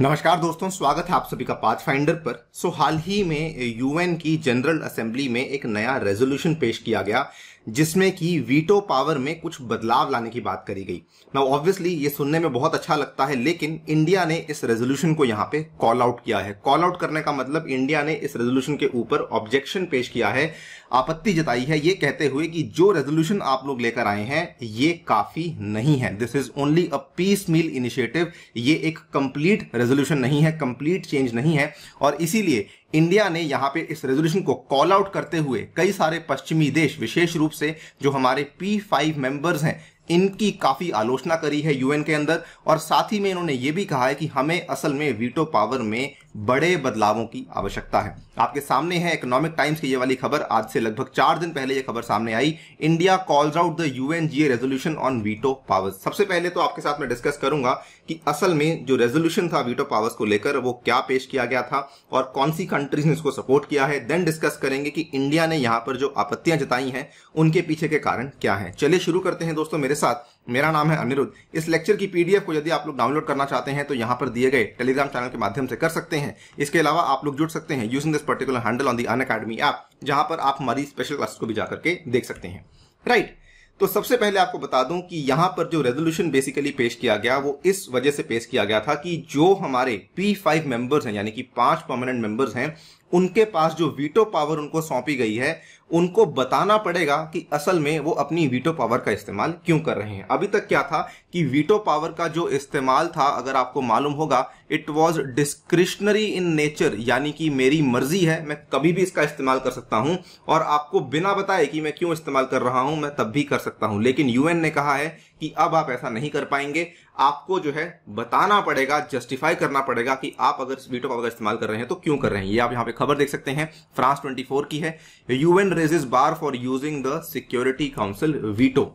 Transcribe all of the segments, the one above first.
नमस्कार दोस्तों स्वागत है आप सभी का पाथ फाइंडर पर सो हाल ही में यूएन की जनरल असेंबली में एक नया रेजोल्यूशन पेश किया गया जिसमें कि वीटो पावर में कुछ बदलाव लाने की बात करी गई नाउ ऑब्वियसली ये सुनने में बहुत अच्छा लगता है लेकिन इंडिया ने इस रेजोल्यूशन को यहाँ पे कॉल आउट किया है कॉल आउट करने का मतलब इंडिया ने इस रेजोल्यूशन के ऊपर ऑब्जेक्शन पेश किया है आपत्ति जताई है ये कहते हुए कि जो रेजोल्यूशन आप लोग लेकर आए हैं ये काफी नहीं है this is only a piecemeal initiative ये एक कंप्लीट रेजोल्यूशन नहीं है कंप्लीट चेंज नहीं है और इसीलिए इंडिया ने यहाँ पे इस रेजोल्यूशन को कॉल आउट करते हुए कई सारे पश्चिमी देश विशेष रूप से जो हमारे पी फाइव मेंबर्स हैं इनकी काफ़ी आलोचना करी है यूएन के अंदर और साथ ही में इन्होंने ये भी कहा है कि हमें असल में वीटो पावर में बड़े बदलावों की आवश्यकता है आपके सामने है इकोनॉमिक टाइम्स की ये वाली खबर आज से लगभग चार दिन पहले ये खबर सामने आई India calls out the UN G resolution on veto powers सबसे पहले तो आपके साथ मैं डिस्कस करूंगा कि असल में जो रेजोल्यूशन था वीटो पावर्स को लेकर वो क्या पेश किया गया था और कौन सी कंट्रीज ने इसको सपोर्ट किया है देन डिस्कस करेंगे कि इंडिया ने यहां पर जो आपत्तियां जताई हैं उनके पीछे के कारण क्या है चलिए शुरू करते हैं दोस्तों मेरे साथ मेरा नाम है अनिरुद्ध इस लेक्चर की पीडीएफ को यदि आप लोग डाउनलोड करना चाहते हैं तो यहाँ पर दिए गए टेलीग्राम चैनल के माध्यम से कर सकते हैं इसके अलावा आप लोग जुड़ सकते हैं using this particular handle on the Unacademy app जहाँ पर आप हमारी स्पेशल क्लास को भी जाकर के देख सकते हैं राइट तो सबसे पहले आपको बता दूं कि यहां पर जो रेजोल्यूशन बेसिकली पेश किया गया वो इस वजह से पेश किया गया था कि जो हमारे पी फाइव मेंबर्स हैं यानी कि पांच परमानेंट मेंबर्स हैं उनके पास जो वीटो पावर उनको सौंपी गई है उनको बताना पड़ेगा कि असल में वो अपनी वीटो पावर का इस्तेमाल क्यों कर रहे हैं अभी तक क्या था कि वीटो पावर का जो इस्तेमाल था अगर आपको मालूम होगा it was discretionary in nature यानी कि मेरी मर्जी है मैं कभी भी इसका इस्तेमाल कर सकता हूं और आपको बिना बताए कि मैं क्यों इस्तेमाल कर रहा हूं मैं तब भी कर सकता हूं लेकिन यूएन ने कहा है कि अब आप ऐसा नहीं कर पाएंगे आपको जो है बताना पड़ेगा जस्टिफाई करना पड़ेगा कि आप अगर वीटो पावर का इस्तेमाल कर रहे हैं तो क्यों कर रहे हैं ये आप यहां पर खबर देख सकते हैं फ्रांस 24 की है UN raises bar for using the security council veto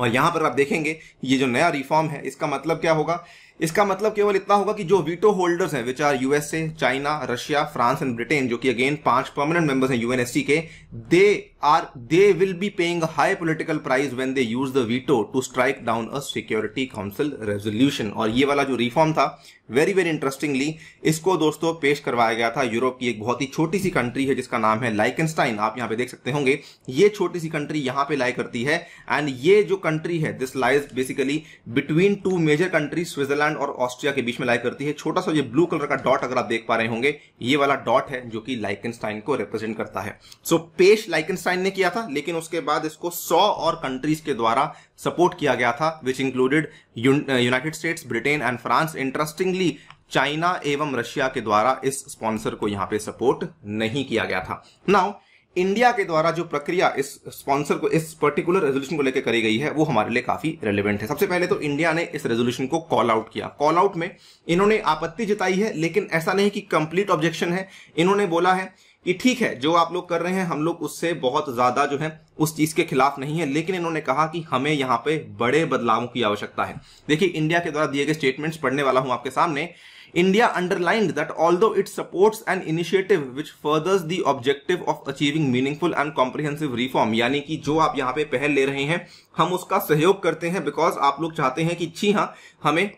और यहां पर आप देखेंगे ये जो नया रिफॉर्म है इसका मतलब क्या होगा इसका मतलब केवल इतना होगा कि जो वीटो होल्डर्स हैं विचार USA China Russia France and Britain जो कि अगेन पांच परमानेंट मेंबर्स हैं यूएनएससी के they are they will be paying high political price when they use the veto to strike down a security council resolution और ये वाला जो reform था वेरी वेरी इंटरेस्टिंगली इसको दोस्तों पेश करवाया गया था यूरोप की एक बहुत ही छोटी सी कंट्री है जिसका नाम है लाइकनस्टाइन आप यहां पे देख सकते होंगे ये छोटी सी कंट्री यहां पे लाई करती है एंड ये जो कंट्री है this lies basically between two major country Switzerland Finland और ऑस्ट्रिया के बीच में लाई करती है छोटा सा ये ब्लू कलर का डॉट अगर आप देख पा रहे होंगे ये वाला डॉट है जो कि लाइकनस्टाइन को रिप्रेजेंट करता है सो so, पेश लाइकनस्टाइन ने किया था लेकिन उसके बाद इसको सौ और कंट्रीज के द्वारा सपोर्ट किया गया था which included United States Britain and France interestingly China एवं रशिया के द्वारा इस स्पॉन्सर को यहां पे सपोर्ट नहीं किया गया था नाउ इंडिया के द्वारा जो प्रक्रिया इस स्पॉन्सर को इस पर्टिकुलर रेजोल्यूशन को लेकर करी गई है वो हमारे लिए काफी रेलिवेंट है सबसे पहले तो इंडिया ने इस रेजोल्यूशन को कॉल आउट किया कॉल आउट में इन्होंने आपत्ति जताई है लेकिन ऐसा नहीं कि कंप्लीट ऑब्जेक्शन है इन्होंने बोला है कि ठीक है जो आप लोग कर रहे हैं हम लोग उससे बहुत ज्यादा जो है उस चीज के खिलाफ नहीं है लेकिन इन्होंने कहा कि हमें यहाँ पे बड़े बदलावों की आवश्यकता है देखिए इंडिया के द्वारा दिए गए स्टेटमेंट्स पढ़ने वाला हूं आपके सामने India underlined that although it supports an initiative which furthers the objective of achieving meaningful and comprehensive reform यानी कि जो आप यहाँ पे पहल ले रहे हैं हम उसका सहयोग करते हैं बिकॉज आप लोग चाहते हैं कि जी हाँ हमें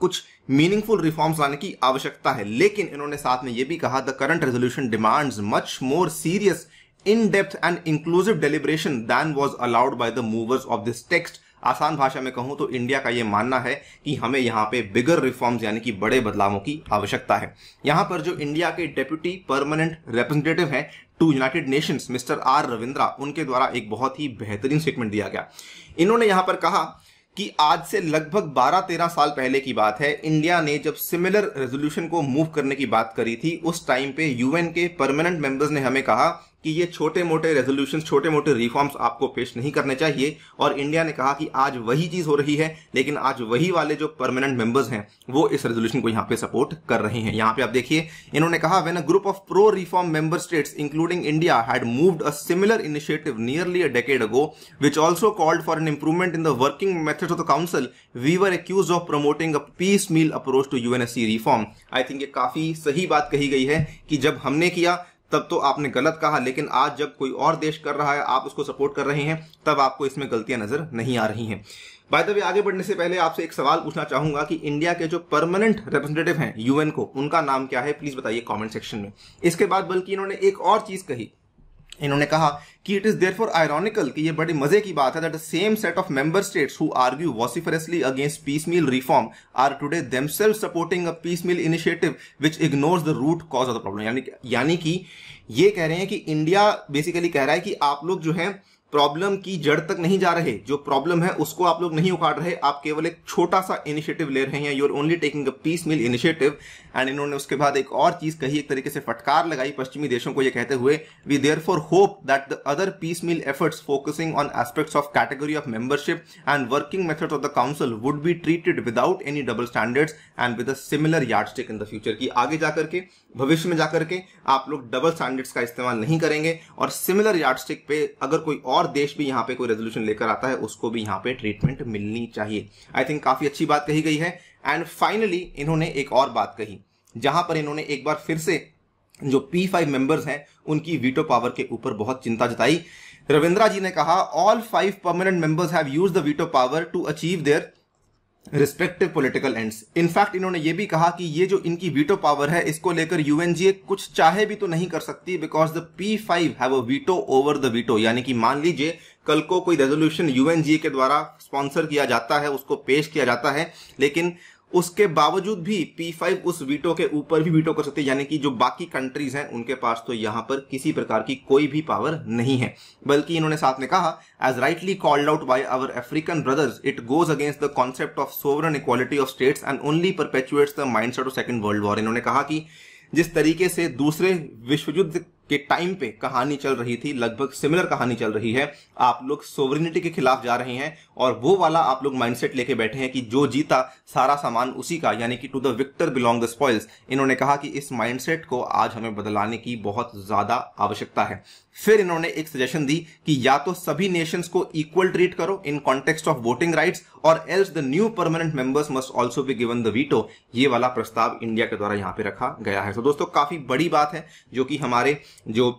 कुछ मीनिंगफुल रिफॉर्म्स लाने की आवश्यकता है लेकिन इन्होंने साथ में यह भी कहा the current resolution demands much more serious in depth and inclusive deliberation than was allowed by the movers of this text आसान भाषा में कहूं तो इंडिया का यह मानना है कि हमें यहाँ पे बिगर रिफॉर्म्स यानी कि बड़े बदलावों की आवश्यकता है यहां पर जो इंडिया के डेप्यूटी परमानेंट रिप्रेजेंटेटिव हैं to United Nations mister R Ravindra उनके द्वारा एक बहुत ही बेहतरीन स्टेटमेंट दिया गया इन्होंने यहां पर कहा कि आज से लगभग 12-13 साल पहले की बात है इंडिया ने जब सिमिलर रेजोल्यूशन को मूव करने की बात करी थी उस टाइम पे यूएन के परमानेंट मेंबर्स ने हमें कहा कि ये छोटे मोटे रेजोल्यूशन छोटे मोटे रिफॉर्म्स आपको पेश नहीं करने चाहिए और इंडिया ने कहा कि आज वही चीज हो रही है लेकिन आज वही वाले जो परमानेंट मेंबर्स हैं वो इस रेजोल्यूशन को यहाँ पे सपोर्ट कर रहे हैं यहाँ पे आप देखिए इन्होंने कहा when a group of pro reform member states including India had moved a similar initiative nearly a decade ago which also called for an improvement in the working method of the council we were accused of promoting a piecemeal approach to UNSC reform I think ये काफी सही बात कही गई है कि जब हमने किया तब तो आपने गलत कहा लेकिन आज जब कोई और देश कर रहा है आप उसको सपोर्ट कर रहे हैं तब आपको इसमें गलतियां नजर नहीं आ रही हैं बाय द वे आगे बढ़ने से पहले आपसे एक सवाल पूछना चाहूंगा कि इंडिया के जो परमानेंट रिप्रेजेंटेटिव हैं यूएन को उनका नाम क्या है प्लीज बताइए कमेंट सेक्शन में इसके बाद बल्कि इन्होंने एक और चीज कही इन्होंने कहा कि it is therefore ironical कि ये बड़ी मजे की बात है that the same set of member states who argue vociferously against piecemeal reform are today themselves supporting a piecemeal initiative which ignores the root cause of the problem यानी यानी कि ये कह रहे हैं कि इंडिया बेसिकली कह रहा है कि आप लोग जो है प्रॉब्लम की जड़ तक नहीं जा रहे जो प्रॉब्लम है उसको आप लोग नहीं उखाड़ रहे आप केवल एक छोटा सा इनिशिएटिव ले रहे हैं you are only taking a piecemeal initiative and इन्होंने उसके बाद एक और चीज कही एक तरीके से फटकार लगाई पश्चिमी देशों को यह कहते हुए we therefore hope that the other piecemeal efforts focusing on aspects of category of membership and working method of the council would be treated without any double standards and with a similar yard in the future की आगे जाकर के भविष्य में जाकर के आप लोग डबल स्टैंडर्ड्स का इस्तेमाल नहीं करेंगे और सिमिलर यार्डस्टिक पे अगर कोई और देश भी यहाँ पे कोई रेजोल्यूशन लेकर आता है उसको भी यहाँ पे ट्रीटमेंट मिलनी चाहिए आई थिंक काफी अच्छी बात कही गई है एंड फाइनली इन्होंने एक और बात कही जहां पर इन्होंने एक बार फिर से जो पी फाइव मेंबर्स हैं उनकी वीटो पावर के ऊपर बहुत चिंता जताई रविंद्रा जी ने कहा all five permanent members have use the veto power to achieve their respective political ends in fact इन्होंने ये भी कहा कि ये जो इनकी वीटो पावर है इसको लेकर यूएनजीए कुछ चाहे भी तो नहीं कर सकती because the P five have a veto over the veto यानी कि मान लीजिए कल को कोई रेजोल्यूशन यूएनजीए के द्वारा स्पॉन्सर किया जाता है उसको पेश किया जाता है लेकिन उसके बावजूद भी P5 उस वीटो के ऊपर भी वीटो कर सकती है यानी कि जो बाकी कंट्रीज हैं उनके पास तो यहां पर किसी प्रकार की कोई भी पावर नहीं है बल्कि इन्होंने साथ में कहा as rightly called out by our African brothers it goes against the concept of sovereign equality of states and only perpetuates the mind of second world war इन्होंने कहा कि जिस तरीके से दूसरे विश्व युद्ध के टाइम पे कहानी चल रही थी लगभग सिमिलर कहानी चल रही है आप लोग सोवरिनिटी के खिलाफ जा रहे हैं और वो वाला आप लोग माइंडसेट लेके बैठे हैं कि जो जीता सारा सामान उसी का यानी कि to the victor belong the spoils इन्होंने कहा कि इस माइंडसेट को आज हमें बदलाने की बहुत ज्यादा आवश्यकता है फिर इन्होंने एक सजेशन दी कि या तो सभी नेशंस को इक्वल ट्रीट करो in context of voting rights और else the new permanent members must also be given the veto ये वाला प्रस्ताव इंडिया के द्वारा यहां पे रखा गया है तो दोस्तों काफी बड़ी बात है जो कि हमारे जो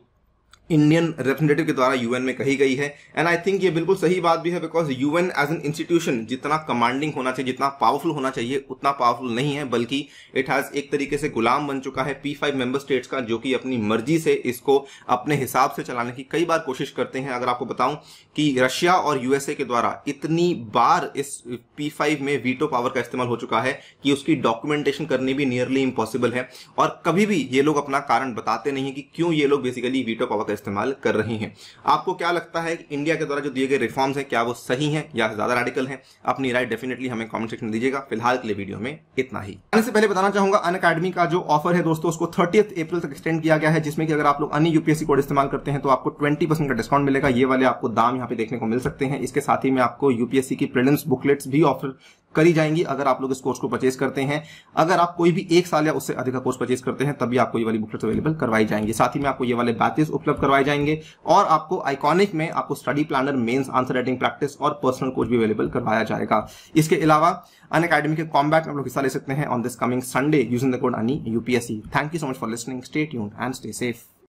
इंडियन रिप्रेजेंटेटिव के द्वारा यूएन में कही गई है एंड आई थिंक ये बिल्कुल सही बात भी है because UN as an institution जितना कमांडिंग होना चाहिए जितना पावरफुल होना चाहिए उतना पावरफुल नहीं है बल्कि इट हैज एक तरीके से गुलाम बन चुका है पी फाइव मेंबर स्टेट्स का जो कि अपनी मर्जी से इसको अपने हिसाब से चलाने की कई बार कोशिश करते हैं अगर आपको बताऊं कि रशिया और यूएसए के द्वारा इतनी बार इस पी फाइव में वीटो पावर का इस्तेमाल हो चुका है कि उसकी डॉक्यूमेंटेशन करनी भी नियरली इम्पॉसिबल है और कभी भी ये लोग अपना कारण बताते नहीं कि क्यों ये लोग बेसिकली वीटो पावर का इस्तेमाल कर रही हैं आपको क्या लगता है कि इंडिया के द्वारा जो दिए गए रिफॉर्म्स हैं क्या वो सही हैं या ज़्यादा रेडिकल हैं अपनी राय डेफिनेटली हमें कमेंट सेक्शन में दीजिएगा फिलहाल के लिए वीडियो में इतना ही आने से पहले बताना चाहूंगा अन अकेडमी का जो ऑफर है दोस्तों उसको थर्टी अप्रैल तक एक्सटेंड किया गया है जिसमें कि अगर आप लोग अन्य यूपीएससी कोड इस्तेमाल करते हैं तो आपको ट्वेंटी का डिस्काउंट मिलेगा ये वाले आपको दाम यहाँ पे देखने को मिल सकते हैं इसके साथ ही मैं आपको यूपीएससी की प्रिलिम्स बुकलेट्स भी ऑफर करी जाएंगी अगर आप लोग इस कोर्स को परचेज करते हैं अगर आप कोई भी एक साल या उससे अधिक का कोर्स परचेज करते हैं तभी आपको ये वाली बुकलेट अवेलेबल करवाई जाएंगे साथ ही में आपको ये वाले बैचेस उपलब्ध करवाए जाएंगे और आपको आइकॉनिक में आपको study planner mains answer writing practice और पर्सनल कोच भी अवेलेबल करवाया जाएगा इसके अलावा अन अकेडमी के कॉम्बैट में आप लोग हिस्सा ले सकते हैं on this coming Sunday using the code अनी UPSC thank you so much for listening stay यून एंड स्टे सेफ